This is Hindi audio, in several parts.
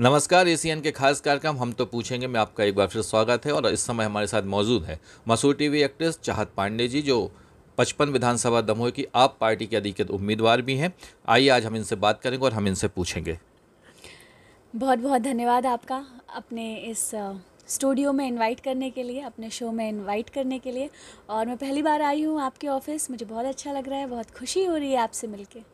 नमस्कार एशियन के खास कार्यक्रम हम तो पूछेंगे मैं आपका एक बार फिर स्वागत है और इस समय हमारे साथ मौजूद है मसूर टीवी एक्ट्रेस चाहत पांडे जी जो पचपन विधानसभा दमोह की आप पार्टी के अधिकृत उम्मीदवार भी हैं आइए आज हम इनसे बात करेंगे और हम इनसे पूछेंगे बहुत बहुत धन्यवाद आपका अपने इस स्टूडियो में इनवाइट करने के लिए अपने शो में इनवाइट करने के लिए और मैं पहली बार आई हूँ आपके ऑफिस मुझे बहुत अच्छा लग रहा है बहुत खुशी हो रही है आपसे मिलकर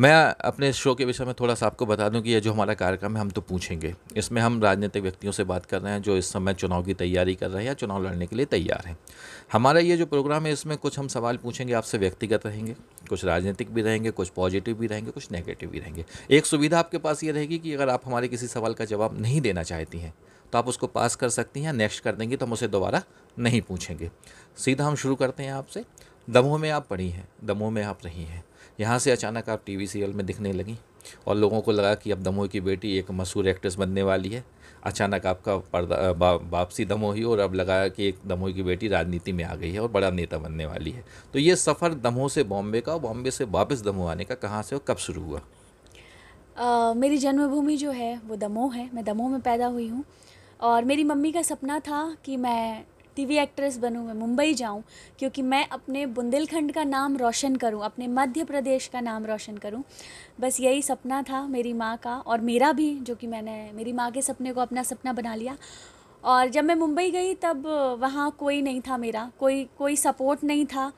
मैं अपने इस शो के विषय में थोड़ा सा आपको बता दूं कि ये जो हमारा कार्यक्रम है हम तो पूछेंगे इसमें हम राजनीतिक व्यक्तियों से बात कर रहे हैं जो इस समय चुनाव की तैयारी कर रहे हैं या चुनाव लड़ने के लिए तैयार हैं हमारा ये जो प्रोग्राम है इसमें कुछ हम सवाल पूछेंगे आपसे व्यक्तिगत रहेंगे कुछ राजनीतिक भी रहेंगे कुछ पॉजिटिव भी रहेंगे कुछ नेगेटिव भी रहेंगे एक सुविधा आपके पास ये रहेगी कि अगर आप हमारे किसी सवाल का जवाब नहीं देना चाहती हैं तो आप उसको पास कर सकती हैं नेक्स्ट कर देंगे तो हम उसे दोबारा नहीं पूछेंगे सीधा हम शुरू करते हैं आपसे दमोह में आप पढ़ी हैं दमोह में आप रही हैं यहाँ से अचानक आप टीवी सीरियल में दिखने लगी और लोगों को लगा कि अब दमोह की बेटी एक मशहूर एक्ट्रेस बनने वाली है अचानक आपका पर्दा बा, दमोही और अब लगा कि एक दमोह की बेटी राजनीति में आ गई है और बड़ा नेता बनने वाली है तो ये सफ़र दमोह से बॉम्बे का और बॉम्बे से वापस दमोह आने का कहाँ से और कब शुरू हुआ आ, मेरी जन्मभूमि जो है वो दमोह है मैं दमोह में पैदा हुई हूँ और मेरी मम्मी का सपना था कि मैं टीवी एक्ट्रेस बनूँ मैं मुंबई जाऊँ क्योंकि मैं अपने बुंदेलखंड का नाम रोशन करूँ अपने मध्य प्रदेश का नाम रोशन करूँ बस यही सपना था मेरी माँ का और मेरा भी जो कि मैंने मेरी माँ के सपने को अपना सपना बना लिया और जब मैं मुंबई गई तब वहाँ कोई नहीं था मेरा कोई कोई सपोर्ट नहीं था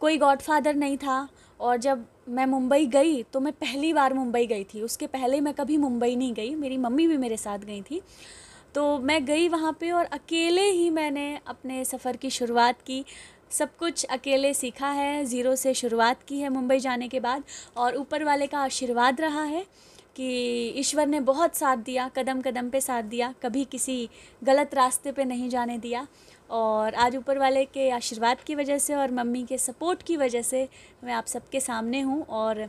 कोई गॉडफादर नहीं था और जब मैं मुंबई गई तो मैं पहली बार मुंबई गई थी उसके पहले मैं कभी मुंबई नहीं गई मेरी मम्मी भी मेरे साथ गई थी तो मैं गई वहाँ पे और अकेले ही मैंने अपने सफ़र की शुरुआत की सब कुछ अकेले सीखा है ज़ीरो से शुरुआत की है मुंबई जाने के बाद और ऊपर वाले का आशीर्वाद रहा है कि ईश्वर ने बहुत साथ दिया कदम कदम पे साथ दिया कभी किसी गलत रास्ते पे नहीं जाने दिया और आज ऊपर वाले के आशीर्वाद की वजह से और मम्मी के सपोर्ट की वजह से मैं आप सबके सामने हूँ और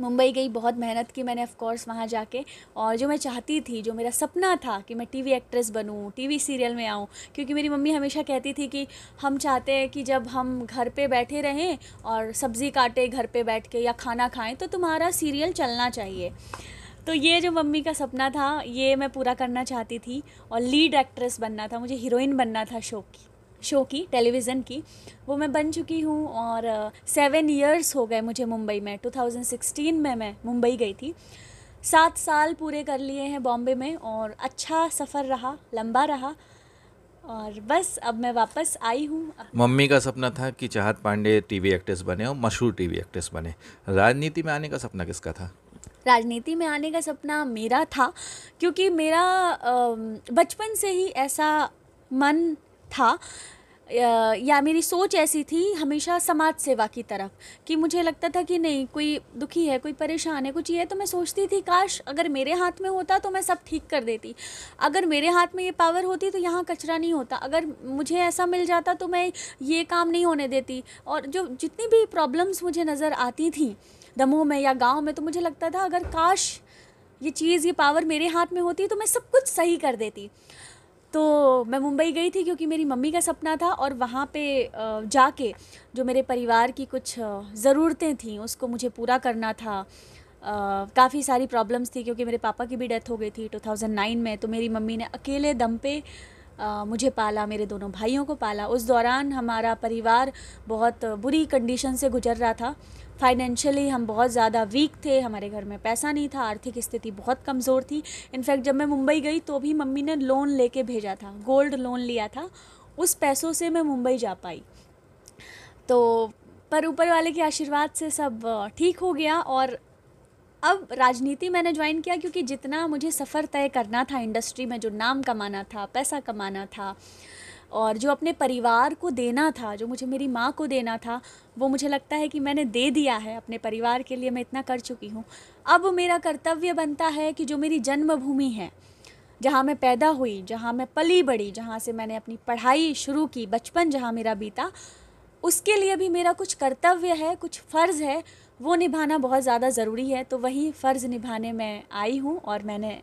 मुंबई गई बहुत मेहनत की मैंने ऑफ़कोर्स वहाँ जाके और जो मैं चाहती थी जो मेरा सपना था कि मैं टीवी एक्ट्रेस बनूँ टीवी सीरियल में आऊँ क्योंकि मेरी मम्मी हमेशा कहती थी कि हम चाहते हैं कि जब हम घर पे बैठे रहें और सब्ज़ी काटे घर पे बैठ के या खाना खाएं तो तुम्हारा सीरियल चलना चाहिए तो ये जो मम्मी का सपना था ये मैं पूरा करना चाहती थी और लीड एक्ट्रेस बनना था मुझे हीरोइन बनना था शो की शो की टेलीविज़न की वो मैं बन चुकी हूँ और सेवन ईयर्स हो गए मुझे मुंबई में 2016 में मैं मुंबई गई थी सात साल पूरे कर लिए हैं बॉम्बे में और अच्छा सफ़र रहा लंबा रहा और बस अब मैं वापस आई हूँ मम्मी का सपना था कि चाहत पांडे टीवी एक्ट्रेस बने और मशहूर टीवी एक्ट्रेस बने राजनीति में आने का सपना किसका था राजनीति में आने का सपना मेरा था क्योंकि मेरा बचपन से ही ऐसा मन था या मेरी सोच ऐसी थी हमेशा समाज सेवा की तरफ कि मुझे लगता था कि नहीं कोई दुखी है कोई परेशान है कुछ ये है तो मैं सोचती थी काश अगर मेरे हाथ में होता तो मैं सब ठीक कर देती अगर मेरे हाथ में ये पावर होती तो यहाँ कचरा नहीं होता अगर मुझे ऐसा मिल जाता तो मैं ये काम नहीं होने देती और जो जितनी भी प्रॉब्लम्स मुझे नज़र आती थी दमोह में या गाँव में तो मुझे लगता था अगर काश ये चीज़ ये पावर मेरे हाथ में होती तो मैं सब कुछ सही कर देती तो मैं मुंबई गई थी क्योंकि मेरी मम्मी का सपना था और वहाँ पे जाके जो मेरे परिवार की कुछ ज़रूरतें थीं उसको मुझे पूरा करना था काफ़ी सारी प्रॉब्लम्स थी क्योंकि मेरे पापा की भी डेथ हो गई थी 2009 में तो मेरी मम्मी ने अकेले दम पे आ, मुझे पाला मेरे दोनों भाइयों को पाला उस दौरान हमारा परिवार बहुत बुरी कंडीशन से गुजर रहा था फाइनेंशियली हम बहुत ज़्यादा वीक थे हमारे घर में पैसा नहीं था आर्थिक स्थिति बहुत कमज़ोर थी इनफैक्ट जब मैं मुंबई गई तो भी मम्मी ने लोन लेके भेजा था गोल्ड लोन लिया था उस पैसों से मैं मुंबई जा पाई तो पर ऊपर वाले के आशीर्वाद से सब ठीक हो गया और अब राजनीति मैंने ज्वाइन किया क्योंकि जितना मुझे सफ़र तय करना था इंडस्ट्री में जो नाम कमाना था पैसा कमाना था और जो अपने परिवार को देना था जो मुझे मेरी माँ को देना था वो मुझे लगता है कि मैंने दे दिया है अपने परिवार के लिए मैं इतना कर चुकी हूँ अब मेरा कर्तव्य बनता है कि जो मेरी जन्मभूमि है जहाँ मैं पैदा हुई जहाँ मैं पली बड़ी जहाँ से मैंने अपनी पढ़ाई शुरू की बचपन जहाँ मेरा बीता उसके लिए भी मेरा कुछ कर्तव्य है कुछ फ़र्ज़ है वो निभाना बहुत ज़्यादा ज़रूरी है तो वही फ़र्ज़ निभाने में आई हूँ और मैंने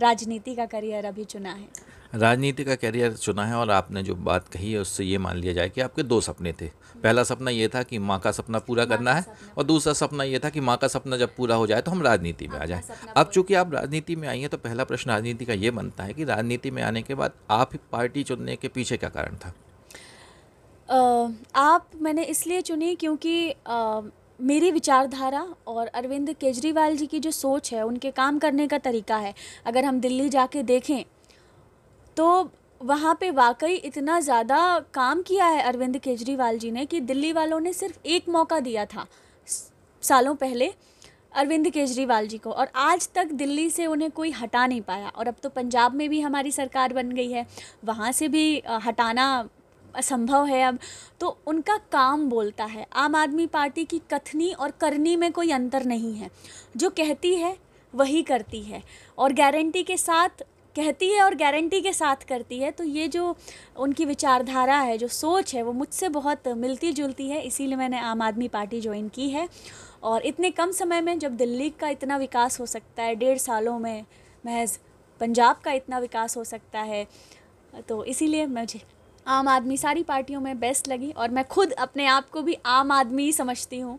राजनीति का करियर अभी चुना है राजनीति का कैरियर चुना है और आपने जो बात कही है उससे ये मान लिया जाए कि आपके दो सपने थे पहला सपना ये था कि माँ का सपना पूरा करना है और दूसरा सपना ये था कि माँ का सपना जब पूरा हो जाए तो हम राजनीति में आ जाए अब चूंकि आप राजनीति में आई हैं तो पहला प्रश्न राजनीति का ये बनता है कि राजनीति में आने के बाद आप पार्टी चुनने के पीछे क्या कारण था आप मैंने इसलिए चुनी क्योंकि मेरी विचारधारा और अरविंद केजरीवाल जी की जो सोच है उनके काम करने का तरीका है अगर हम दिल्ली जाके देखें तो वहाँ पे वाकई इतना ज़्यादा काम किया है अरविंद केजरीवाल जी ने कि दिल्ली वालों ने सिर्फ एक मौका दिया था सालों पहले अरविंद केजरीवाल जी को और आज तक दिल्ली से उन्हें कोई हटा नहीं पाया और अब तो पंजाब में भी हमारी सरकार बन गई है वहाँ से भी हटाना असंभव है अब तो उनका काम बोलता है आम आदमी पार्टी की कथनी और करनी में कोई अंतर नहीं है जो कहती है वही करती है और गारंटी के साथ कहती है और गारंटी के साथ करती है तो ये जो उनकी विचारधारा है जो सोच है वो मुझसे बहुत मिलती जुलती है इसीलिए मैंने आम आदमी पार्टी ज्वाइन की है और इतने कम समय में जब दिल्ली का इतना विकास हो सकता है डेढ़ सालों में महज पंजाब का इतना विकास हो सकता है तो इसीलिए मुझे आम आदमी सारी पार्टियों में बेस्ट लगी और मैं खुद अपने आप को भी आम आदमी समझती हूँ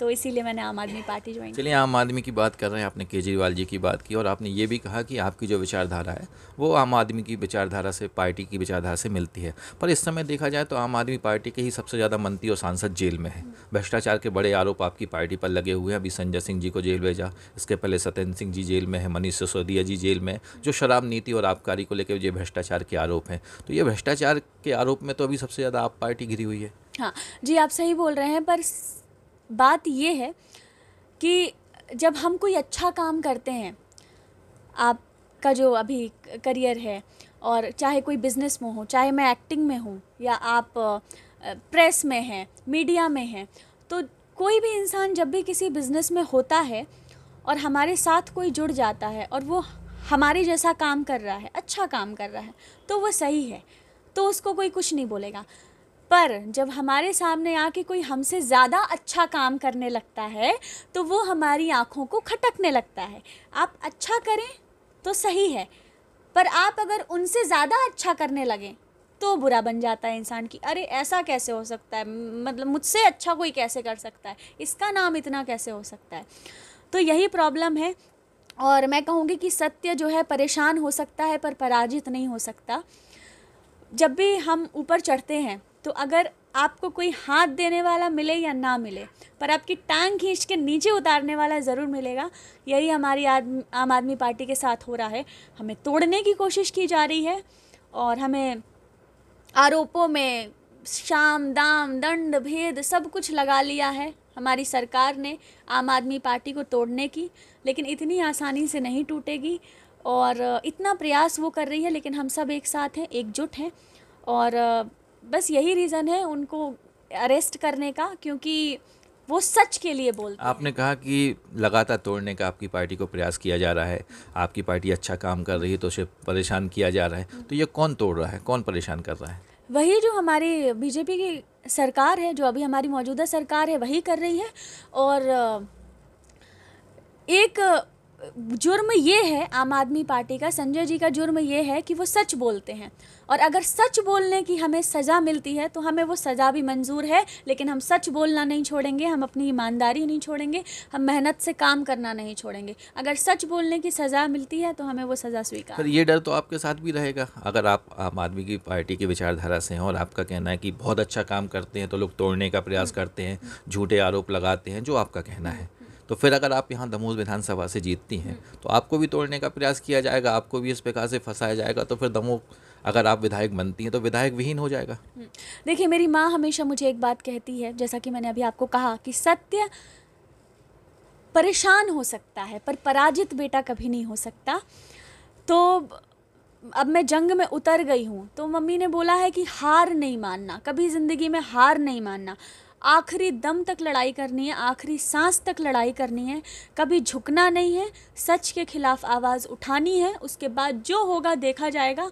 तो इसीलिए मैंने आम आदमी पार्टी ज्वाइन चलिए आम आदमी की बात कर रहे हैं आपने केजरीवाल जी की बात की और आपने ये भी कहा कि आपकी जो विचारधारा है वो आम आदमी की विचारधारा से पार्टी की विचारधारा से मिलती है पर इस समय देखा जाए तो आम आदमी पार्टी के ही सबसे ज़्यादा मंत्री और सांसद जेल में है भ्रष्टाचार के बड़े आरोप आपकी पार्टी पर लगे हुए हैं अभी संजय सिंह जी को जेल भेजा इसके पहले सत्येंद्र सिंह जी जेल में है मनीष सिसोदिया जी जेल में जो शराब नीति और आबकारी को लेकर ये भ्रष्टाचार के आरोप हैं तो ये भ्रष्टाचार के आरोप में तो अभी सबसे ज़्यादा आप पार्टी घिरी हुई है हाँ जी आप सही बोल रहे हैं पर बात यह है कि जब हम कोई अच्छा काम करते हैं आपका जो अभी करियर है और चाहे कोई बिज़नेस में हो चाहे मैं एक्टिंग में हूँ या आप प्रेस में हैं मीडिया में हैं तो कोई भी इंसान जब भी किसी बिज़नेस में होता है और हमारे साथ कोई जुड़ जाता है और वो हमारे जैसा काम कर रहा है अच्छा काम कर रहा है तो वो सही है तो उसको कोई कुछ नहीं बोलेगा पर जब हमारे सामने आके कोई हमसे ज़्यादा अच्छा काम करने लगता है तो वो हमारी आँखों को खटकने लगता है आप अच्छा करें तो सही है पर आप अगर उनसे ज़्यादा अच्छा करने लगें तो बुरा बन जाता है इंसान की अरे ऐसा कैसे हो सकता है मतलब मुझसे अच्छा कोई कैसे कर सकता है इसका नाम इतना कैसे हो सकता है तो यही प्रॉब्लम है और मैं कहूँगी कि सत्य जो है परेशान हो सकता है पर पराजित नहीं हो सकता जब भी हम ऊपर चढ़ते हैं तो अगर आपको कोई हाथ देने वाला मिले या ना मिले पर आपकी टांग खींच के नीचे उतारने वाला ज़रूर मिलेगा यही हमारी आद, आम आदमी पार्टी के साथ हो रहा है हमें तोड़ने की कोशिश की जा रही है और हमें आरोपों में शाम दाम दंड भेद सब कुछ लगा लिया है हमारी सरकार ने आम आदमी पार्टी को तोड़ने की लेकिन इतनी आसानी से नहीं टूटेगी और इतना प्रयास वो कर रही है लेकिन हम सब एक साथ हैं एकजुट हैं और बस यही रीज़न है उनको अरेस्ट करने का क्योंकि वो सच के लिए बोलते आपने कहा कि लगातार तोड़ने का आपकी पार्टी को प्रयास किया जा रहा है आपकी पार्टी अच्छा काम कर रही है तो उसे परेशान किया जा रहा है तो ये कौन तोड़ रहा है कौन परेशान कर रहा है वही जो हमारी बीजेपी की सरकार है जो अभी हमारी मौजूदा सरकार है वही कर रही है और एक जुर्म ये है आम आदमी पार्टी का संजय जी का जुर्म ये है कि वो सच बोलते हैं और अगर सच बोलने की हमें सज़ा मिलती है तो हमें वो सज़ा भी मंजूर है लेकिन हम सच बोलना नहीं छोड़ेंगे हम अपनी ईमानदारी नहीं छोड़ेंगे हम मेहनत से काम करना नहीं छोड़ेंगे अगर सच बोलने की सज़ा मिलती है तो हमें वो सज़ा स्वीकार पर ये डर तो आपके साथ भी रहेगा अगर आप आम आदमी की पार्टी की विचारधारा से हैं और आपका कहना है कि बहुत अच्छा काम करते हैं तो लोग तोड़ने का प्रयास हम्म। करते हैं झूठे आरोप लगाते हैं जो आपका कहना है तो फिर अगर आप यहाँ दमोह विधानसभा से जीतती हैं हम्म। तो आपको भी तोड़ने का प्रयास किया जाएगा आपको भी इस प्रकार से फंसाया जाएगा तो फिर दमोह अगर आप विधायक बनती हैं तो विधायक विहीन हो जाएगा हम्म। देखिए मेरी माँ हमेशा मुझे एक बात कहती है जैसा कि मैंने अभी आपको कहा कि सत्य परेशान हो सकता है पर पराजित बेटा कभी नहीं हो सकता तो अब मैं जंग में उतर गई हूँ तो मम्मी ने बोला है कि हार नहीं मानना कभी ज़िंदगी में हार नहीं मानना आखिरी दम तक लड़ाई करनी है आखिरी सांस तक लड़ाई करनी है कभी झुकना नहीं है सच के खिलाफ आवाज़ उठानी है उसके बाद जो होगा देखा जाएगा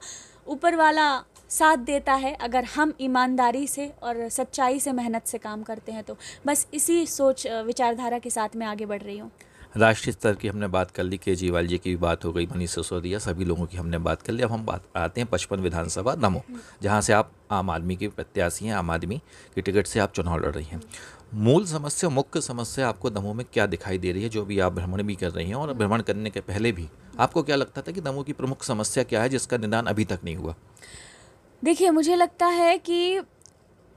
ऊपर वाला साथ देता है अगर हम ईमानदारी से और सच्चाई से मेहनत से काम करते हैं तो बस इसी सोच विचारधारा के साथ मैं आगे बढ़ रही हूँ राष्ट्रीय स्तर की हमने बात कर ली केजरीवाल जी की भी बात हो गई मनीष सिसोदिया सभी लोगों की हमने बात कर ली अब हम बात आते हैं पचपन विधानसभा नमो जहाँ से आप आम आदमी के प्रत्याशी हैं आम आदमी की टिकट से आप चुनाव लड़ रही हैं मूल समस्या मुख्य समस्या आपको दमो में क्या दिखाई दे रही है जो भी आप भ्रमण भी कर रही हैं और भ्रमण करने के पहले भी आपको क्या लगता था कि दमो की प्रमुख समस्या क्या है जिसका निदान अभी तक नहीं हुआ देखिए मुझे लगता है कि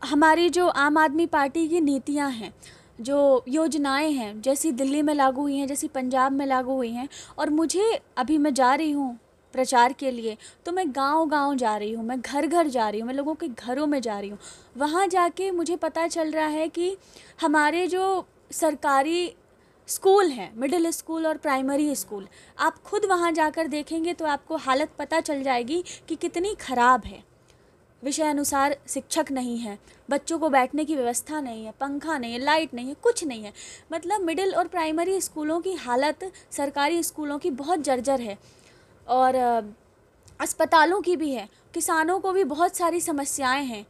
हमारी जो आम आदमी पार्टी की नीतियाँ हैं जो योजनाएं हैं जैसी दिल्ली में लागू हुई हैं जैसी पंजाब में लागू हुई हैं और मुझे अभी मैं जा रही हूँ प्रचार के लिए तो मैं गांव गांव जा रही हूँ मैं घर घर जा रही हूँ मैं लोगों के घरों में जा रही हूँ वहाँ जाके मुझे पता चल रहा है कि हमारे जो सरकारी स्कूल हैं मिडिल स्कूल और प्राइमरी स्कूल आप खुद वहाँ जाकर देखेंगे तो आपको हालत पता चल जाएगी कि कितनी ख़राब है विषय अनुसार शिक्षक नहीं है बच्चों को बैठने की व्यवस्था नहीं है पंखा नहीं है लाइट नहीं है कुछ नहीं है मतलब मिडिल और प्राइमरी स्कूलों की हालत सरकारी स्कूलों की बहुत जर्जर है और अस्पतालों की भी है किसानों को भी बहुत सारी समस्याएं हैं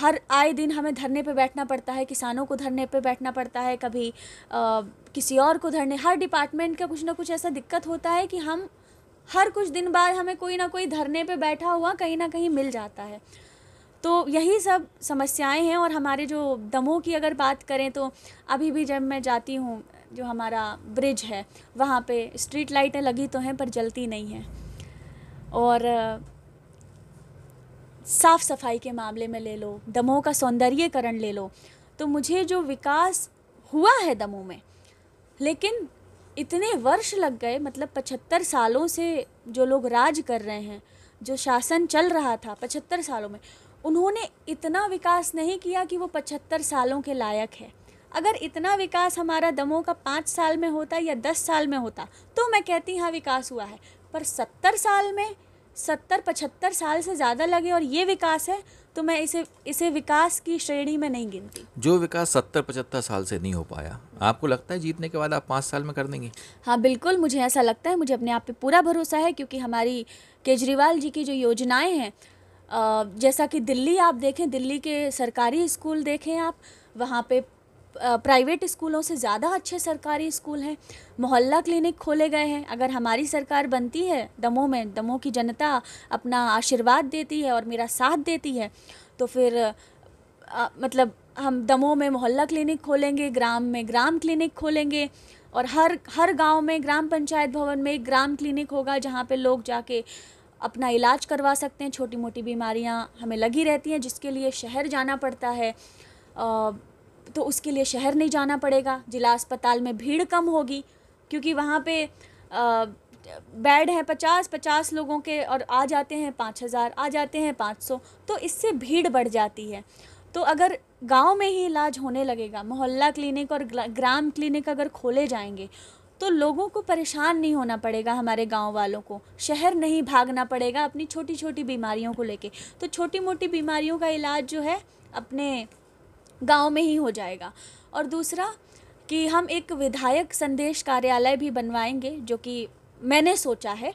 हर आए दिन हमें धरने पर बैठना पड़ता है किसानों को धरने पर बैठना पड़ता है कभी आ, किसी और को धरने हर डिपार्टमेंट का कुछ ना कुछ ऐसा दिक्कत होता है कि हम हर कुछ दिन बाद हमें कोई ना कोई धरने पे बैठा हुआ कहीं ना कहीं मिल जाता है तो यही सब समस्याएं हैं और हमारे जो दमों की अगर बात करें तो अभी भी जब मैं जाती हूँ जो हमारा ब्रिज है वहाँ पे स्ट्रीट लाइटें लगी तो हैं पर जलती नहीं हैं और साफ़ सफाई के मामले में ले लो दमों का सौंदर्यकरण ले लो तो मुझे जो विकास हुआ है दमों में लेकिन इतने वर्ष लग गए मतलब पचहत्तर सालों से जो लोग राज कर रहे हैं जो शासन चल रहा था पचहत्तर सालों में उन्होंने इतना विकास नहीं किया कि वो पचहत्तर सालों के लायक है अगर इतना विकास हमारा दमों का पाँच साल में होता या दस साल में होता तो मैं कहती हाँ विकास हुआ है पर सत्तर साल में सत्तर पचहत्तर साल से ज़्यादा लगे और ये विकास है तो मैं इसे इसे विकास की श्रेणी में नहीं गिनती जो विकास सत्तर पचहत्तर साल से नहीं हो पाया आपको लगता है जीतने के बाद आप पाँच साल में कर देंगे हाँ बिल्कुल मुझे ऐसा लगता है मुझे अपने आप पे पूरा भरोसा है क्योंकि हमारी केजरीवाल जी की जो योजनाएं हैं जैसा कि दिल्ली आप देखें दिल्ली के सरकारी स्कूल देखें आप वहाँ पे प्राइवेट स्कूलों से ज़्यादा अच्छे सरकारी स्कूल हैं मोहल्ला क्लिनिक खोले गए हैं अगर हमारी सरकार बनती है दमों में दमों की जनता अपना आशीर्वाद देती है और मेरा साथ देती है तो फिर आ, मतलब हम दमों में मोहल्ला क्लिनिक खोलेंगे ग्राम में ग्राम क्लिनिक खोलेंगे और हर हर गांव में ग्राम पंचायत भवन में एक ग्राम क्लिनिक होगा जहाँ पे लोग जाके अपना इलाज करवा सकते हैं छोटी मोटी बीमारियाँ हमें लगी रहती हैं जिसके लिए शहर जाना पड़ता है आ, तो उसके लिए शहर नहीं जाना पड़ेगा ज़िला अस्पताल में भीड़ कम होगी क्योंकि वहाँ पे बेड है पचास पचास लोगों के और आ जाते हैं पाँच हज़ार आ जाते हैं पाँच सौ तो इससे भीड़ बढ़ जाती है तो अगर गांव में ही इलाज होने लगेगा मोहल्ला क्लिनिक और ग्राम क्लिनिक अगर खोले जाएंगे तो लोगों को परेशान नहीं होना पड़ेगा हमारे गांव वालों को शहर नहीं भागना पड़ेगा अपनी छोटी छोटी बीमारियों को लेके तो छोटी मोटी बीमारियों का इलाज जो है अपने गांव में ही हो जाएगा और दूसरा कि हम एक विधायक संदेश कार्यालय भी बनवाएंगे जो कि मैंने सोचा है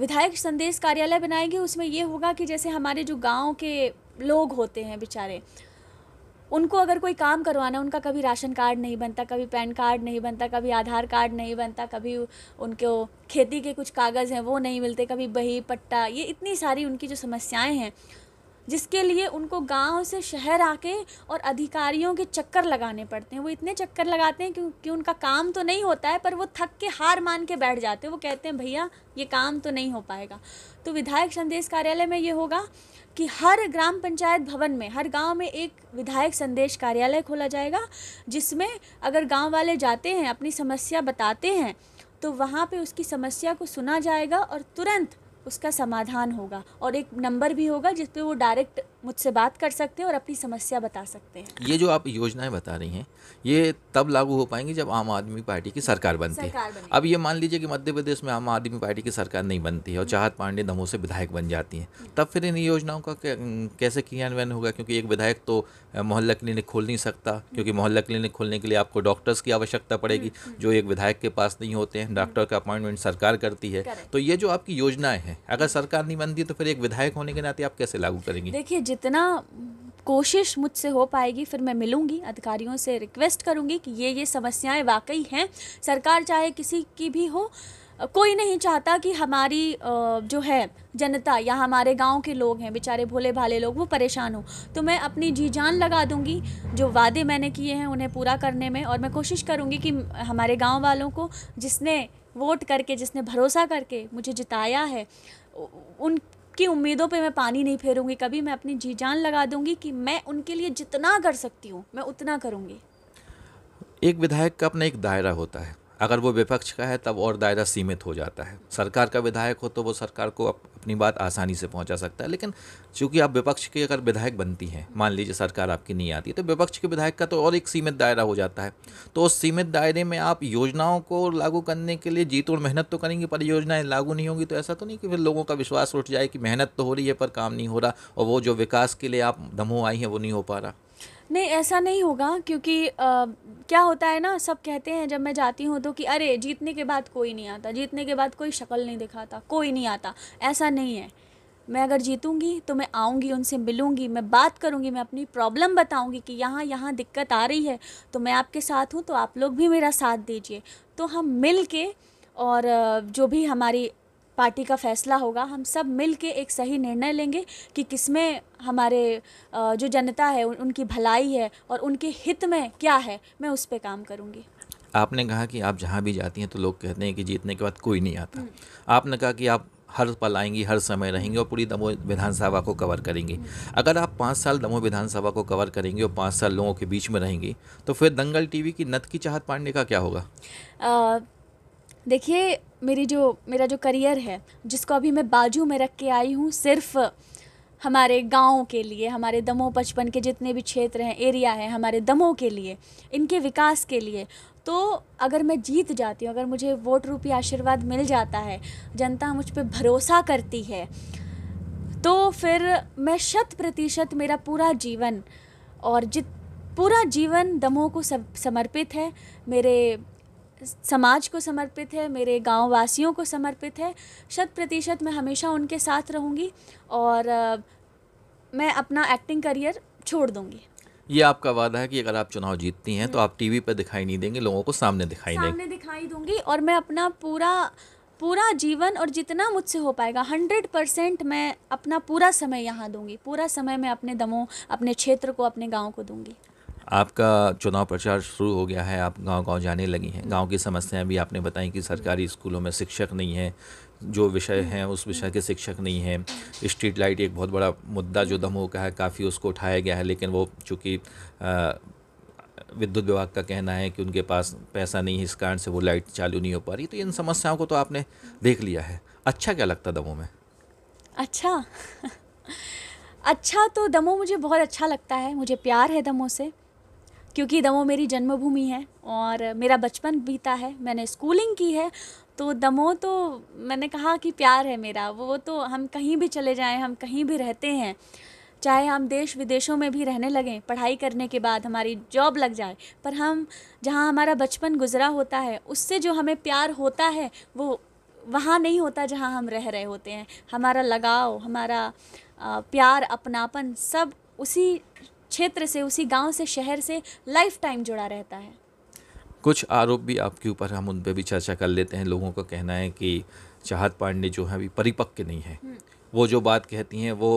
विधायक संदेश कार्यालय बनाएंगे उसमें ये होगा कि जैसे हमारे जो गांव के लोग होते हैं बेचारे उनको अगर कोई काम करवाना उनका कभी राशन कार्ड नहीं बनता कभी पैन कार्ड नहीं बनता कभी आधार कार्ड नहीं बनता कभी उनके खेती के कुछ कागज़ हैं वो नहीं मिलते कभी बही पट्टा ये इतनी सारी उनकी जो समस्याएं हैं जिसके लिए उनको गांव से शहर आके और अधिकारियों के चक्कर लगाने पड़ते हैं वो इतने चक्कर लगाते हैं क्योंकि उनका काम तो नहीं होता है पर वो थक के हार मान के बैठ जाते हैं वो कहते हैं भैया ये काम तो नहीं हो पाएगा तो विधायक संदेश कार्यालय में ये होगा कि हर ग्राम पंचायत भवन में हर गांव में एक विधायक संदेश कार्यालय खोला जाएगा जिसमें अगर गाँव वाले जाते हैं अपनी समस्या बताते हैं तो वहाँ पर उसकी समस्या को सुना जाएगा और तुरंत उसका समाधान होगा और एक नंबर भी होगा जिस पे वो डायरेक्ट मुझसे बात कर सकते हैं और अपनी समस्या बता सकते हैं ये जो आप योजनाएं बता रही हैं ये तब लागू हो पाएंगी जब आम आदमी पार्टी की सरकार बनती है अब ये मान लीजिए कि मध्य प्रदेश में आम आदमी पार्टी की सरकार नहीं बनती है और चाहत पांडे दमो से विधायक बन जाती हैं तब फिर इन योजनाओं का कैसे क्रियान्वयन होगा क्योंकि एक विधायक तो मोहल्ला क्लिनिक खोल नहीं सकता क्योंकि मोहल्ला क्लिनिक खोलने के लिए आपको डॉक्टर्स की आवश्यकता पड़ेगी हम्म, हम्म। जो एक विधायक के पास नहीं होते हैं डॉक्टर का अपॉइंटमेंट सरकार करती है तो ये जो आपकी योजनाएं हैं अगर सरकार नहीं बनती तो फिर एक विधायक होने के नाते आप कैसे लागू करेंगे देखिए जितना कोशिश मुझसे हो पाएगी फिर मैं मिलूंगी अधिकारियों से रिक्वेस्ट करूंगी कि ये ये समस्याएं वाकई हैं सरकार चाहे किसी की भी हो कोई नहीं चाहता कि हमारी जो है जनता या हमारे गांव के लोग हैं बेचारे भोले भाले लोग वो परेशान हो तो मैं अपनी जी जान लगा दूंगी जो वादे मैंने किए हैं उन्हें पूरा करने में और मैं कोशिश करूंगी कि हमारे गांव वालों को जिसने वोट करके जिसने भरोसा करके मुझे जिताया है उन की उम्मीदों पे मैं पानी नहीं फेरूंगी कभी मैं अपनी जी जान लगा दूंगी कि मैं उनके लिए जितना कर सकती हूँ मैं उतना करूँगी एक विधायक का अपना एक दायरा होता है अगर वो विपक्ष का है तब और दायरा सीमित हो जाता है सरकार का विधायक हो तो वो सरकार को अपनी बात आसानी से पहुंचा सकता है लेकिन चूंकि आप विपक्ष की अगर विधायक बनती हैं मान लीजिए सरकार आपकी नहीं आती तो विपक्ष के विधायक का तो और एक सीमित दायरा हो जाता है तो उस सीमित दायरे में आप योजनाओं को लागू करने के लिए जीत और मेहनत तो करेंगे पर योजनाएँ लागू नहीं होंगी तो ऐसा तो नहीं कि फिर लोगों का विश्वास उठ जाए कि मेहनत तो हो रही है पर काम नहीं हो रहा और वो जो विकास के लिए आप दमोह आई हैं वो नहीं हो पा रहा नहीं ऐसा नहीं होगा क्योंकि आ, क्या होता है ना सब कहते हैं जब मैं जाती हूँ तो कि अरे जीतने के बाद कोई नहीं आता जीतने के बाद कोई शक्ल नहीं दिखाता कोई नहीं आता ऐसा नहीं है मैं अगर जीतूंगी तो मैं आऊँगी उनसे मिलूँगी मैं बात करूँगी मैं अपनी प्रॉब्लम बताऊँगी कि यहाँ यहाँ दिक्कत आ रही है तो मैं आपके साथ हूँ तो आप लोग भी मेरा साथ दीजिए तो हम मिल के और जो भी हमारी पार्टी का फैसला होगा हम सब मिल के एक सही निर्णय लेंगे कि किसमें हमारे जो जनता है उनकी भलाई है और उनके हित में क्या है मैं उस पर काम करूँगी आपने कहा कि आप जहाँ भी जाती हैं तो लोग कहते हैं कि जीतने के बाद कोई नहीं आता हम्म। आपने कहा कि आप हर पल आएंगी हर समय रहेंगी और पूरी दमोह विधानसभा को कवर करेंगी हम्म। अगर आप पाँच साल दमोह विधानसभा को कवर करेंगी और पाँच साल लोगों के बीच में रहेंगी तो फिर दंगल टीवी की नत की चाहत पाड़ने का क्या होगा आ... देखिए मेरी जो मेरा जो करियर है जिसको अभी मैं बाजू में रख के आई हूँ सिर्फ़ हमारे गाँव के लिए हमारे दमों पचपन के जितने भी क्षेत्र हैं एरिया है हमारे दमों के लिए इनके विकास के लिए तो अगर मैं जीत जाती हूँ अगर मुझे वोट रूपी आशीर्वाद मिल जाता है जनता मुझ पर भरोसा करती है तो फिर मैं शत प्रतिशत मेरा पूरा जीवन और जित पूरा जीवन दमों को समर्पित है मेरे समाज को समर्पित है मेरे गाँव वासियों को समर्पित है शत प्रतिशत मैं हमेशा उनके साथ रहूँगी और मैं अपना एक्टिंग करियर छोड़ दूँगी ये आपका वादा है कि अगर आप चुनाव जीतती हैं तो आप हम्म। टीवी पर दिखाई नहीं देंगे लोगों को सामने दिखाई देंगे दिखाई दूंगी और मैं अपना पूरा पूरा जीवन और जितना मुझसे हो पाएगा हंड्रेड परसेंट मैं अपना पूरा समय यहाँ दूंगी पूरा समय मैं अपने दमों अपने क्षेत्र को अपने गाँव को दूंगी आपका चुनाव प्रचार शुरू हो गया है आप गांव-गांव जाने लगी हैं गांव की समस्याएं भी आपने बताई कि सरकारी स्कूलों में शिक्षक नहीं हैं जो विषय हैं उस विषय के शिक्षक नहीं हैं स्ट्रीट लाइट एक बहुत बड़ा मुद्दा जो दमोह का है काफ़ी उसको उठाया गया है लेकिन वो चूँकि विद्युत विभाग का कहना है कि उनके पास पैसा नहीं है इस कारण से वो लाइट चालू नहीं हो पा रही तो इन समस्याओं को तो आपने देख लिया है अच्छा क्या लगता दमोह में अच्छा अच्छा तो दमोह मुझे बहुत अच्छा लगता है मुझे प्यार है दमोह से क्योंकि दमो मेरी जन्मभूमि है और मेरा बचपन बीता है मैंने स्कूलिंग की है तो दमो तो मैंने कहा कि प्यार है मेरा वो तो हम कहीं भी चले जाएं हम कहीं भी रहते हैं चाहे हम देश विदेशों में भी रहने लगें पढ़ाई करने के बाद हमारी जॉब लग जाए पर हम जहाँ हमारा बचपन गुजरा होता है उससे जो हमें प्यार होता है वो वहाँ नहीं होता जहाँ हम रह रहे होते हैं हमारा लगाव हमारा प्यार अपनापन सब उसी क्षेत्र से उसी गांव से शहर से लाइफ टाइम जुड़ा रहता है कुछ आरोप भी आपके ऊपर हम उन पर भी चर्चा कर लेते हैं लोगों का कहना है कि चाहत पांडे जो है अभी परिपक्व नहीं है हम्म। वो जो बात कहती हैं वो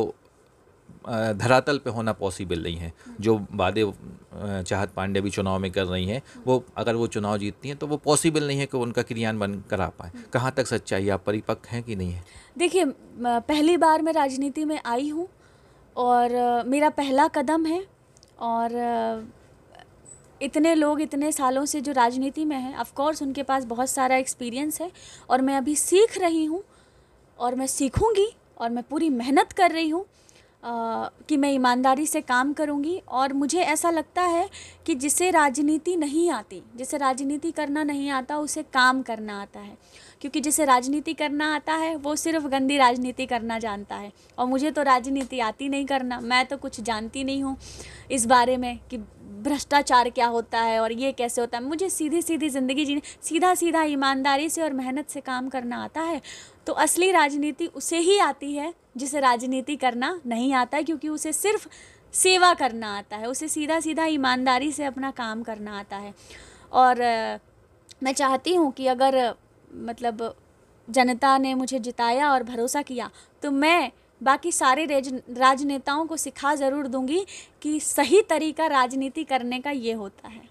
धरातल पे होना पॉसिबल नहीं है हम्म। जो वादे चाहत पांडे भी चुनाव में कर रही हैं हम्म। वो अगर वो चुनाव जीतती हैं तो वो पॉसिबल नहीं है कि उनका कर करा पाए कहाँ तक सच्चाई आप परिपक्व हैं कि नहीं है देखिए पहली बार मैं राजनीति में आई हूँ और मेरा पहला कदम है और इतने लोग इतने सालों से जो राजनीति में हैं ऑफ़ उनके पास बहुत सारा एक्सपीरियंस है और मैं अभी सीख रही हूँ और मैं सीखूँगी और मैं पूरी मेहनत कर रही हूँ कि मैं ईमानदारी से काम करूँगी और मुझे ऐसा लगता है कि जिसे राजनीति नहीं आती जिसे राजनीति करना नहीं आता उसे काम करना आता है क्योंकि जिसे राजनीति करना आता है वो सिर्फ गंदी राजनीति करना जानता है और मुझे तो राजनीति आती नहीं करना मैं तो कुछ जानती नहीं हूँ इस बारे में कि भ्रष्टाचार क्या होता है और ये कैसे होता है मुझे सीधी सीधी ज़िंदगी जीने सीधा सीधा ईमानदारी से और मेहनत से काम करना आता है तो असली राजनीति उसे ही आती है जिसे राजनीति करना नहीं आता है क्योंकि उसे सिर्फ सेवा करना आता है उसे सीधा सीधा ईमानदारी से अपना काम करना आता है और मैं चाहती हूँ कि अगर मतलब जनता ने मुझे जिताया और भरोसा किया तो मैं बाकी सारे राजनेताओं को सिखा ज़रूर दूंगी कि सही तरीका राजनीति करने का ये होता है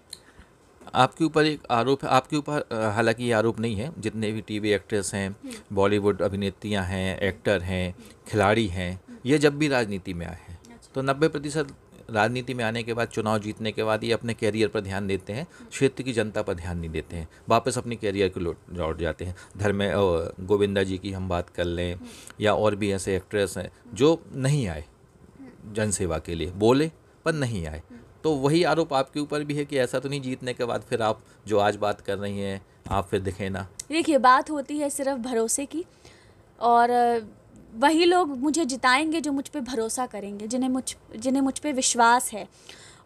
आपके ऊपर एक आरोप है आपके ऊपर हालांकि ये आरोप नहीं है जितने भी टीवी एक्ट्रेस हैं बॉलीवुड हम्म। अभिनेत्रियां हैं एक्टर हैं खिलाड़ी हैं ये जब भी राजनीति में आए हैं अच्छा। तो नब्बे प्रतिशत राजनीति में आने के बाद चुनाव जीतने के बाद ये अपने कैरियर पर ध्यान देते हैं क्षेत्र की जनता पर ध्यान नहीं देते हैं वापस अपने कैरियर को लौट जाते हैं धर्म गोविंदा जी की हम बात कर लें या और भी ऐसे एक्ट्रेस हैं जो नहीं आए जनसेवा के लिए बोले पर नहीं आए तो वही आरोप आपके ऊपर भी है कि ऐसा तो नहीं जीतने के बाद फिर आप जो आज बात कर रही हैं आप फिर दिखे ना देखिए बात होती है सिर्फ भरोसे की और वही लोग मुझे जिताएंगे जो मुझ पर भरोसा करेंगे जिन्हें मुझ जिन्हें मुझ पर विश्वास है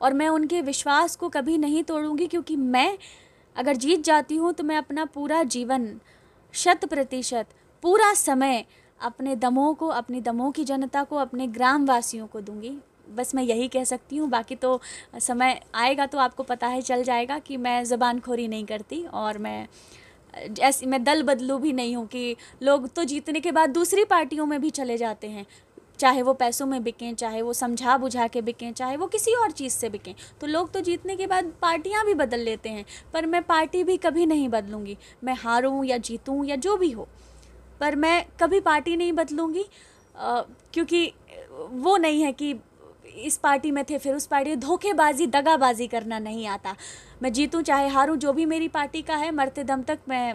और मैं उनके विश्वास को कभी नहीं तोड़ूंगी क्योंकि मैं अगर जीत जाती हूँ तो मैं अपना पूरा जीवन शत प्रतिशत पूरा समय अपने दमों को अपनी दमों की जनता को अपने ग्रामवासियों को दूंगी बस मैं यही कह सकती हूँ बाकी तो समय आएगा तो आपको पता है चल जाएगा कि मैं ज़बान खोरी नहीं करती और मैं ऐसी मैं दल बदलू भी नहीं हूँ कि लोग तो जीतने के बाद दूसरी पार्टियों में भी चले जाते हैं चाहे वो पैसों में बिकें चाहे वो समझा बुझा के बिकें चाहे वो किसी और चीज़ से बिकें तो लोग तो जीतने के बाद पार्टियाँ भी बदल लेते हैं पर मैं पार्टी भी कभी नहीं बदलूँगी मैं हारूँ या जीतूँ या जो भी हो पर मैं कभी पार्टी नहीं बदलूँगी क्योंकि वो नहीं है कि इस पार्टी में थे फिर उस पार्टी धोखेबाजी दगाबाजी करना नहीं आता मैं जीतूँ चाहे हारूँ जो भी मेरी पार्टी का है मरते दम तक मैं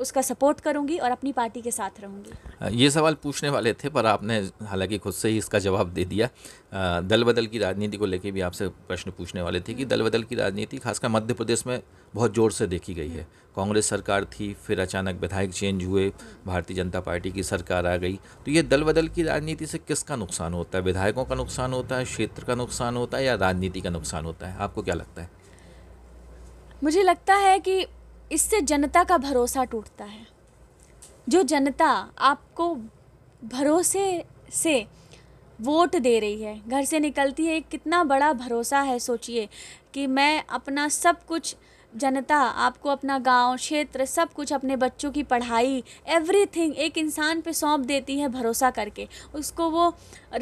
उसका सपोर्ट करूंगी और अपनी पार्टी के साथ रहूंगी ये सवाल पूछने वाले थे पर आपने हालांकि खुद से ही इसका जवाब दे दिया दल बदल की राजनीति को लेकर भी आपसे प्रश्न पूछने वाले थे कि दल बदल की राजनीति खासकर मध्य प्रदेश में बहुत ज़ोर से देखी गई है कांग्रेस सरकार थी फिर अचानक विधायक चेंज हुए भारतीय जनता पार्टी की सरकार आ गई तो ये दल बदल की राजनीति से किसका नुकसान होता है विधायकों का नुकसान होता है क्षेत्र का नुकसान होता है या राजनीति का नुकसान होता है आपको क्या लगता है मुझे लगता है कि इससे जनता का भरोसा टूटता है जो जनता आपको भरोसे से वोट दे रही है घर से निकलती है कितना बड़ा भरोसा है सोचिए कि मैं अपना सब कुछ जनता आपको अपना गांव क्षेत्र सब कुछ अपने बच्चों की पढ़ाई एवरीथिंग एक इंसान पे सौंप देती है भरोसा करके उसको वो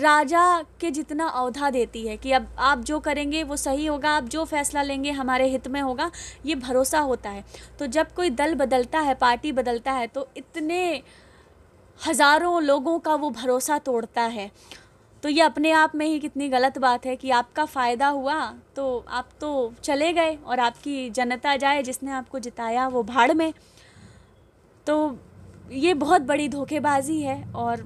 राजा के जितना अवधा देती है कि अब आप जो करेंगे वो सही होगा आप जो फैसला लेंगे हमारे हित में होगा ये भरोसा होता है तो जब कोई दल बदलता है पार्टी बदलता है तो इतने हज़ारों लोगों का वो भरोसा तोड़ता है तो ये अपने आप में ही कितनी गलत बात है कि आपका फ़ायदा हुआ तो आप तो चले गए और आपकी जनता जाए जिसने आपको जिताया वो भाड़ में तो ये बहुत बड़ी धोखेबाजी है और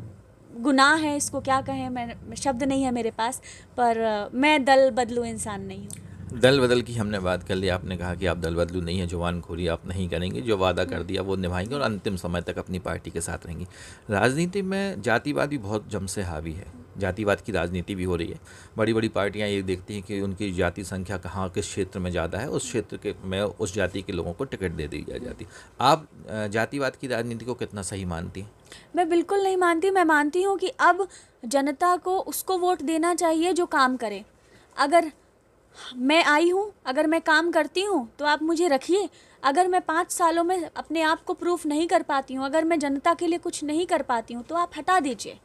गुनाह है इसको क्या कहें मैं शब्द नहीं है मेरे पास पर मैं दल बदलू इंसान नहीं हूँ दल बदल की हमने बात कर ली आपने कहा कि आप दल बदलू नहीं है जवान खोरी आप नहीं करेंगे जो वादा कर दिया वो निभाएंगे और अंतिम समय तक अपनी पार्टी के साथ रहेंगी राजनीति में जातिवाद भी बहुत जम से हावी है जातिवाद की राजनीति भी हो रही है बड़ी बड़ी पार्टियां ये देखती हैं कि उनकी जाति संख्या कहाँ किस क्षेत्र में ज़्यादा है उस क्षेत्र के में उस जाति के लोगों को टिकट दे दी जाती आप जातिवाद की राजनीति को कितना सही मानती हैं मैं बिल्कुल नहीं मानती मैं मानती हूँ कि अब जनता को उसको वोट देना चाहिए जो काम करे अगर मैं आई हूँ अगर मैं काम करती हूँ तो आप मुझे रखिए अगर मैं पाँच सालों में अपने आप को प्रूफ नहीं कर पाती हूँ अगर मैं जनता के लिए कुछ नहीं कर पाती हूँ तो आप हटा दीजिए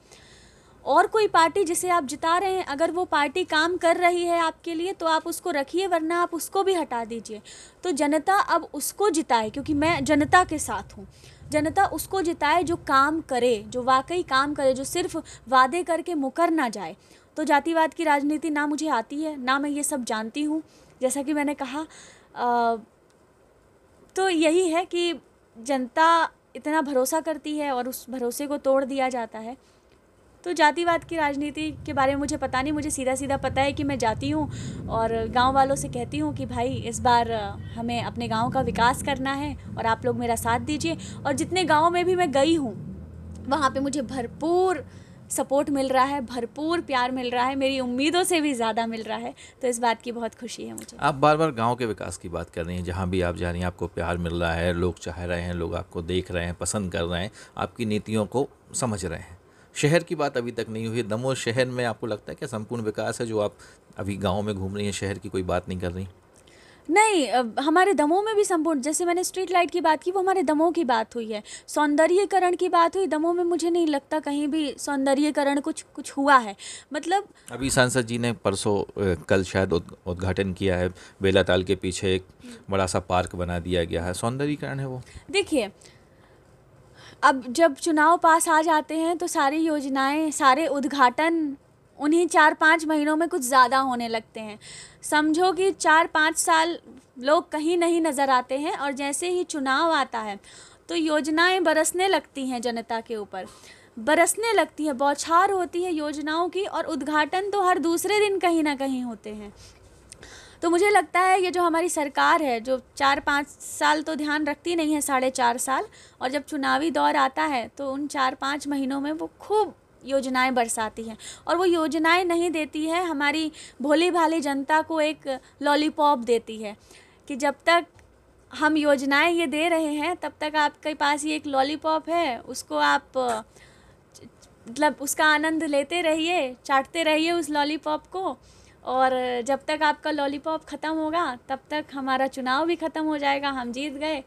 और कोई पार्टी जिसे आप जिता रहे हैं अगर वो पार्टी काम कर रही है आपके लिए तो आप उसको रखिए वरना आप उसको भी हटा दीजिए तो जनता अब उसको जिताए क्योंकि मैं जनता के साथ हूँ जनता उसको जिताए जो काम करे जो वाकई काम करे जो सिर्फ वादे करके मुकर ना जाए तो जातिवाद की राजनीति ना मुझे आती है ना मैं ये सब जानती हूँ जैसा कि मैंने कहा आ, तो यही है कि जनता इतना भरोसा करती है और उस भरोसे को तोड़ दिया जाता है तो जातिवाद की राजनीति के बारे में मुझे पता नहीं मुझे सीधा सीधा पता है कि मैं जाती हूँ और गांव वालों से कहती हूँ कि भाई इस बार हमें अपने गांव का विकास करना है और आप लोग मेरा साथ दीजिए और जितने गांव में भी मैं गई हूँ वहाँ पे मुझे भरपूर सपोर्ट मिल रहा है भरपूर प्यार मिल रहा है मेरी उम्मीदों से भी ज़्यादा मिल रहा है तो इस बात की बहुत खुशी है मुझे आप बार बार गांव के विकास की बात कर रही हैं जहाँ भी आप जा रही हैं आपको प्यार मिल रहा है लोग चाह रहे हैं लोग आपको देख रहे हैं पसंद कर रहे हैं आपकी नीतियों को समझ रहे हैं शहर की बात अभी तक नहीं हुई दमोह शहर में आपको लगता है क्या संपूर्ण विकास है जो आप अभी गाँव में घूम रही हैं शहर की कोई बात नहीं कर रही नहीं हमारे दमों में भी संपूर्ण जैसे मैंने स्ट्रीट लाइट की बात की वो हमारे दमों की बात हुई है सौंदर्यकरण की बात हुई दमों में मुझे नहीं लगता कहीं भी सौंदर्यकरण कुछ कुछ हुआ है मतलब अभी सांसद जी ने परसों कल शायद उद्घाटन किया है बेलाताल के पीछे एक बड़ा सा पार्क बना दिया गया है सौंदर्यकरण है वो देखिए अब जब चुनाव पास आ जाते हैं तो सारी योजनाएं सारे उद्घाटन उन्हीं चार पाँच महीनों में कुछ ज़्यादा होने लगते हैं समझो कि चार पाँच साल लोग कहीं नहीं नज़र आते हैं और जैसे ही चुनाव आता है तो योजनाएं बरसने लगती हैं जनता के ऊपर बरसने लगती है बौछार होती है योजनाओं की और उद्घाटन तो हर दूसरे दिन कहीं ना कहीं होते हैं तो मुझे लगता है ये जो हमारी सरकार है जो चार पाँच साल तो ध्यान रखती नहीं है साढ़े चार साल और जब चुनावी दौर आता है तो उन चार पाँच महीनों में वो खूब योजनाएं बरसाती हैं और वो योजनाएं नहीं देती है हमारी भोली भाली जनता को एक लॉलीपॉप देती है कि जब तक हम योजनाएं ये दे रहे हैं तब तक आपके पास ये एक लॉलीपॉप है उसको आप मतलब उसका आनंद लेते रहिए चाटते रहिए उस लॉलीपॉप को और जब तक आपका लॉलीपॉप ख़त्म होगा तब तक हमारा चुनाव भी ख़त्म हो जाएगा हम जीत गए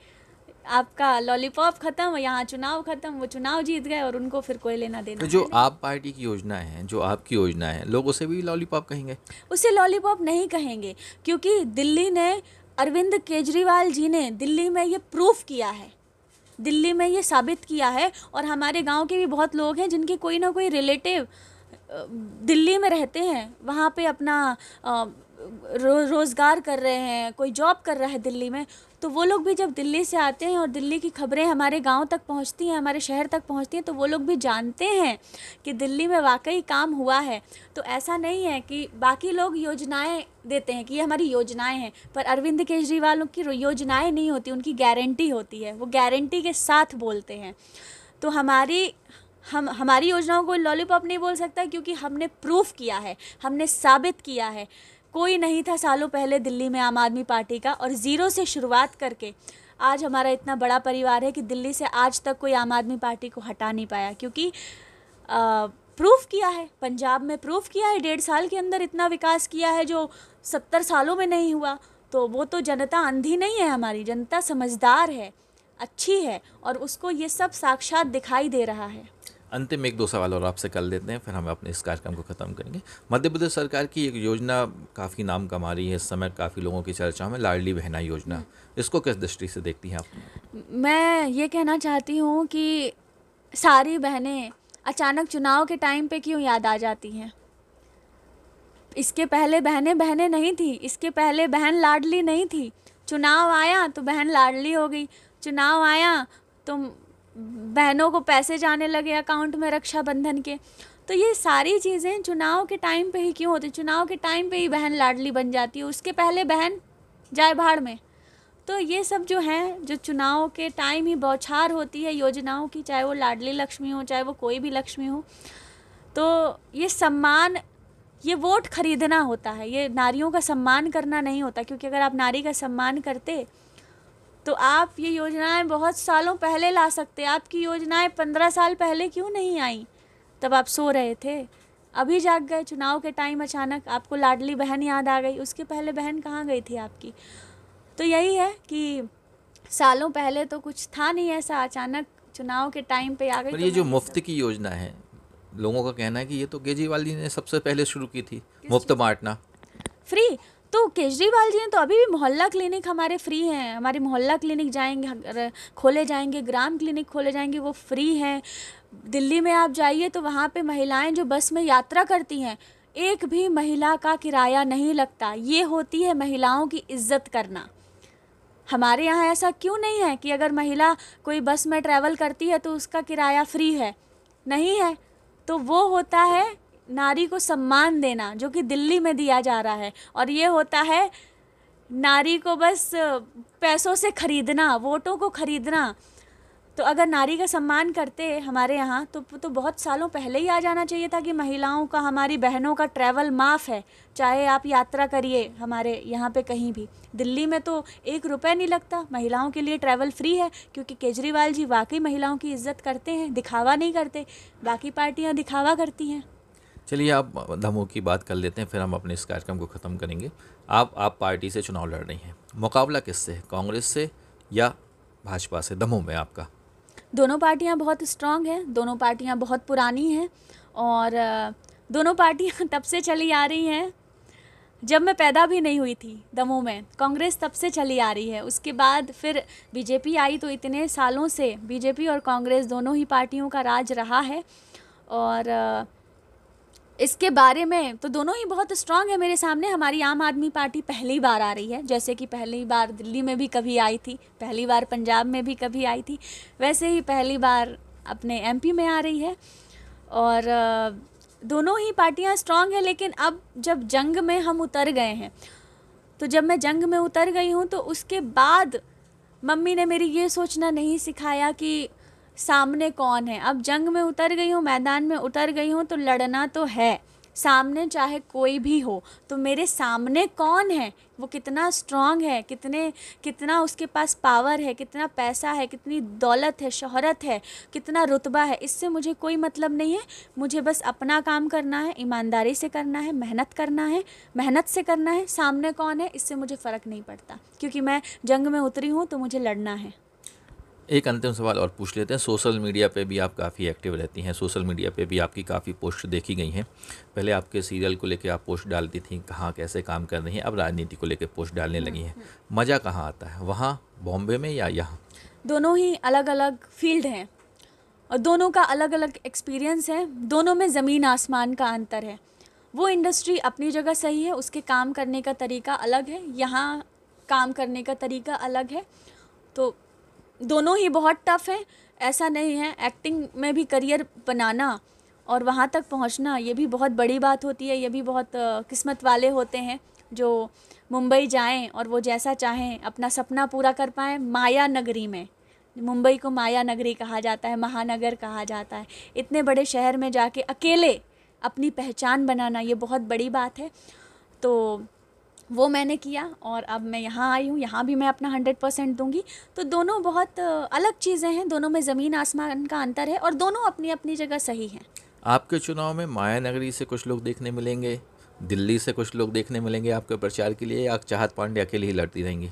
आपका लॉलीपॉप खत्म यहाँ चुनाव खत्म वो चुनाव जीत गए और उनको फिर कोई लेना देना तो जो आप पार्टी की योजना है जो आपकी योजना है लोग उसे भी लॉलीपॉप कहेंगे उसे लॉलीपॉप नहीं कहेंगे क्योंकि दिल्ली ने अरविंद केजरीवाल जी ने दिल्ली में ये प्रूफ किया है दिल्ली में ये साबित किया है और हमारे गांव के भी बहुत लोग हैं जिनके कोई ना कोई रिलेटिव दिल्ली में रहते हैं वहाँ पे अपना रो, रोज़गार कर रहे हैं कोई जॉब कर रहा है दिल्ली में तो वो लोग भी जब दिल्ली से आते हैं और दिल्ली की खबरें हमारे गांव तक पहुंचती हैं हमारे शहर तक पहुंचती हैं तो वो लोग भी जानते हैं कि दिल्ली में वाकई काम हुआ है तो ऐसा नहीं है कि बाकी लोग योजनाएं देते हैं कि ये हमारी योजनाएं हैं पर अरविंद केजरीवाल की योजनाएँ नहीं होती उनकी गारंटी होती है वो गारंटी के साथ बोलते हैं तो हमारी हम हमारी योजनाओं को लॉलीपॉप नहीं बोल सकता क्योंकि हमने प्रूफ किया है हमने साबित किया है कोई नहीं था सालों पहले दिल्ली में आम आदमी पार्टी का और ज़ीरो से शुरुआत करके आज हमारा इतना बड़ा परिवार है कि दिल्ली से आज तक कोई आम आदमी पार्टी को हटा नहीं पाया क्योंकि प्रूफ किया है पंजाब में प्रूफ किया है डेढ़ साल के अंदर इतना विकास किया है जो सत्तर सालों में नहीं हुआ तो वो तो जनता अंधी नहीं है हमारी जनता समझदार है अच्छी है और उसको ये सब साक्षात दिखाई दे रहा है अंतिम एक दो सवाल और आपसे कर लेते हैं फिर हम अपने इस कार्यक्रम को ख़त्म करेंगे मध्य प्रदेश सरकार की एक योजना काफ़ी नाम कमा रही है इस समय काफ़ी लोगों की चर्चा में लाडली बहना योजना इसको किस दृष्टि से देखती हैं आप मैं ये कहना चाहती हूँ कि सारी बहनें अचानक चुनाव के टाइम पे क्यों याद आ जाती हैं इसके पहले बहनें बहने नहीं थी इसके पहले बहन लाडली नहीं थी चुनाव आया तो बहन लाडली हो गई चुनाव आया तो बहनों को पैसे जाने लगे अकाउंट में रक्षाबंधन के तो ये सारी चीज़ें चुनाव के टाइम पे ही क्यों होती चुनाव के टाइम पे ही बहन लाडली बन जाती है उसके पहले बहन जाए भाड़ में तो ये सब जो हैं जो चुनाव के टाइम ही बौछार होती है योजनाओं की चाहे वो लाडली लक्ष्मी हो चाहे वो कोई भी लक्ष्मी हो तो ये सम्मान ये वोट खरीदना होता है ये नारियों का सम्मान करना नहीं होता क्योंकि अगर आप नारी का सम्मान करते तो आप ये योजनाएं बहुत सालों पहले ला सकते आपकी योजनाएं पंद्रह साल पहले क्यों नहीं आई तब आप सो रहे थे अभी जाग गए चुनाव के टाइम अचानक आपको लाडली बहन याद आ गई उसके पहले बहन कहाँ गई थी आपकी तो यही है कि सालों पहले तो कुछ था नहीं ऐसा अचानक चुनाव के टाइम पे आ गई पर तो ये जो मुफ्त की योजना है लोगों का कहना है कि ये तो केजरीवाल जी ने सबसे पहले शुरू की थी मुफ्त बांटना फ्री तो केजरीवाल जी ने तो अभी भी मोहल्ला क्लिनिक हमारे फ्री हैं हमारे मोहल्ला क्लिनिक जाएंगे खोले जाएंगे ग्राम क्लिनिक खोले जाएंगे वो फ्री हैं दिल्ली में आप जाइए तो वहाँ पे महिलाएं जो बस में यात्रा करती हैं एक भी महिला का किराया नहीं लगता ये होती है महिलाओं की इज्जत करना हमारे यहाँ ऐसा क्यों नहीं है कि अगर महिला कोई बस में ट्रैवल करती है तो उसका किराया फ्री है नहीं है तो वो होता है नारी को सम्मान देना जो कि दिल्ली में दिया जा रहा है और ये होता है नारी को बस पैसों से खरीदना वोटों को खरीदना तो अगर नारी का सम्मान करते हमारे यहाँ तो तो बहुत सालों पहले ही आ जाना चाहिए था कि महिलाओं का हमारी बहनों का ट्रैवल माफ़ है चाहे आप यात्रा करिए हमारे यहाँ पे कहीं भी दिल्ली में तो एक रुपये नहीं लगता महिलाओं के लिए ट्रैवल फ्री है क्योंकि केजरीवाल जी वाकई महिलाओं की इज्जत करते हैं दिखावा नहीं करते बाकी पार्टियाँ दिखावा करती हैं चलिए आप धमों की बात कर लेते हैं फिर हम अपने इस कार्यक्रम को ख़त्म करेंगे आप आप पार्टी से चुनाव लड़ रही हैं मुकाबला किससे है कांग्रेस से या भाजपा से दमों में आपका दोनों पार्टियां बहुत स्ट्रांग हैं दोनों पार्टियां बहुत पुरानी हैं और दोनों पार्टियां तब से चली आ रही हैं जब मैं पैदा भी नहीं हुई थी दमों में कांग्रेस तब से चली आ रही है उसके बाद फिर बीजेपी आई तो इतने सालों से बीजेपी और कांग्रेस दोनों ही पार्टियों का राज रहा है और इसके बारे में तो दोनों ही बहुत स्ट्रांग है मेरे सामने हमारी आम आदमी पार्टी पहली बार आ रही है जैसे कि पहली बार दिल्ली में भी कभी आई थी पहली बार पंजाब में भी कभी आई थी वैसे ही पहली बार अपने एमपी में आ रही है और दोनों ही पार्टियां स्ट्रांग हैं लेकिन अब जब जंग में हम उतर गए हैं तो जब मैं जंग में उतर गई हूँ तो उसके बाद मम्मी ने मेरी ये सोचना नहीं सिखाया कि सामने कौन है अब जंग में उतर गई हूँ मैदान में उतर गई हूँ तो लड़ना तो है सामने चाहे कोई भी हो तो मेरे सामने कौन है वो कितना स्ट्रांग है कितने कितना उसके पास पावर है कितना पैसा है कितनी दौलत है शहरत है कितना रुतबा है इससे मुझे कोई मतलब नहीं है मुझे बस अपना काम करना है ईमानदारी से करना है मेहनत करना है मेहनत से करना है सामने कौन है इससे मुझे फ़र्क नहीं पड़ता क्योंकि मैं जंग में उतरी हूँ तो मुझे लड़ना है एक अंतिम सवाल और पूछ लेते हैं सोशल मीडिया पे भी आप काफ़ी एक्टिव रहती हैं सोशल मीडिया पे भी आपकी काफ़ी पोस्ट देखी गई हैं पहले आपके सीरियल को लेके आप पोस्ट डालती थी कहाँ कैसे काम कर रही हैं अब राजनीति को लेके पोस्ट डालने हम्म, लगी हैं हम्म। मज़ा कहाँ आता है वहाँ बॉम्बे में या यहाँ दोनों ही अलग अलग फील्ड हैं और दोनों का अलग अलग एक्सपीरियंस है दोनों में ज़मीन आसमान का अंतर है वो इंडस्ट्री अपनी जगह सही है उसके काम करने का तरीका अलग है यहाँ काम करने का तरीका अलग है तो दोनों ही बहुत टफ है ऐसा नहीं है एक्टिंग में भी करियर बनाना और वहाँ तक पहुँचना ये भी बहुत बड़ी बात होती है ये भी बहुत किस्मत वाले होते हैं जो मुंबई जाएं और वो जैसा चाहें अपना सपना पूरा कर पाएँ माया नगरी में मुंबई को माया नगरी कहा जाता है महानगर कहा जाता है इतने बड़े शहर में जाके अकेले अपनी पहचान बनाना ये बहुत बड़ी बात है तो वो मैंने किया और अब मैं यहाँ आई हूँ यहाँ भी मैं अपना हंड्रेड परसेंट दूँगी तो दोनों बहुत अलग चीज़ें हैं दोनों में ज़मीन आसमान का अंतर है और दोनों अपनी अपनी जगह सही हैं आपके चुनाव में माया नगरी से कुछ लोग देखने मिलेंगे दिल्ली से कुछ लोग देखने मिलेंगे आपके प्रचार के लिए या चाहत पांडे अकेली ही लड़ती रहेंगी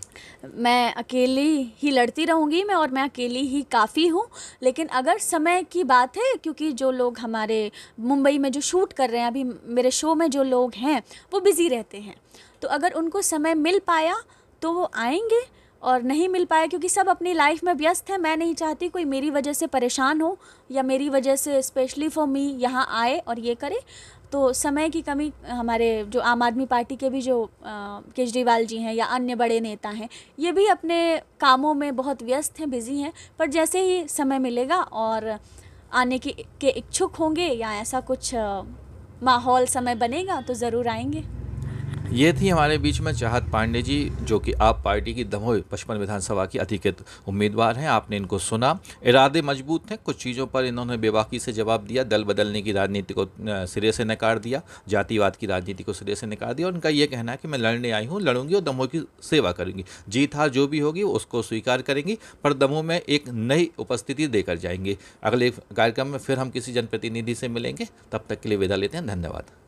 मैं अकेली ही लड़ती रहूँगी मैं और मैं अकेली ही काफ़ी हूँ लेकिन अगर समय की बात है क्योंकि जो लोग हमारे मुंबई में जो शूट कर रहे हैं अभी मेरे शो में जो लोग हैं वो बिज़ी रहते हैं तो अगर उनको समय मिल पाया तो वो आएंगे और नहीं मिल पाया क्योंकि सब अपनी लाइफ में व्यस्त हैं मैं नहीं चाहती कोई मेरी वजह से परेशान हो या मेरी वजह से स्पेशली फॉर मी यहाँ आए और ये करे तो समय की कमी हमारे जो आम आदमी पार्टी के भी जो केजरीवाल जी हैं या अन्य बड़े नेता हैं ये भी अपने कामों में बहुत व्यस्त हैं बिज़ी हैं पर जैसे ही समय मिलेगा और आने की के इच्छुक होंगे या ऐसा कुछ माहौल समय बनेगा तो ज़रूर आएंगे ये थी हमारे बीच में चाहत पांडे जी जो कि आप पार्टी की दमोह पचपन विधानसभा की अधिकृत उम्मीदवार हैं आपने इनको सुना इरादे मजबूत हैं कुछ चीज़ों पर इन्होंने बेबाकी से जवाब दिया दल बदलने की राजनीति को सिरे से नकार दिया जातिवाद की राजनीति को सिरे से नकार दिया और उनका यह कहना है कि मैं लड़ने आई हूँ लड़ूंगी और दमोह की सेवा करूँगी जीत हार जो भी होगी उसको स्वीकार करेंगी पर दमोह में एक नई उपस्थिति देकर जाएंगे अगले कार्यक्रम में फिर हम किसी जनप्रतिनिधि से मिलेंगे तब तक के लिए विदा लेते हैं धन्यवाद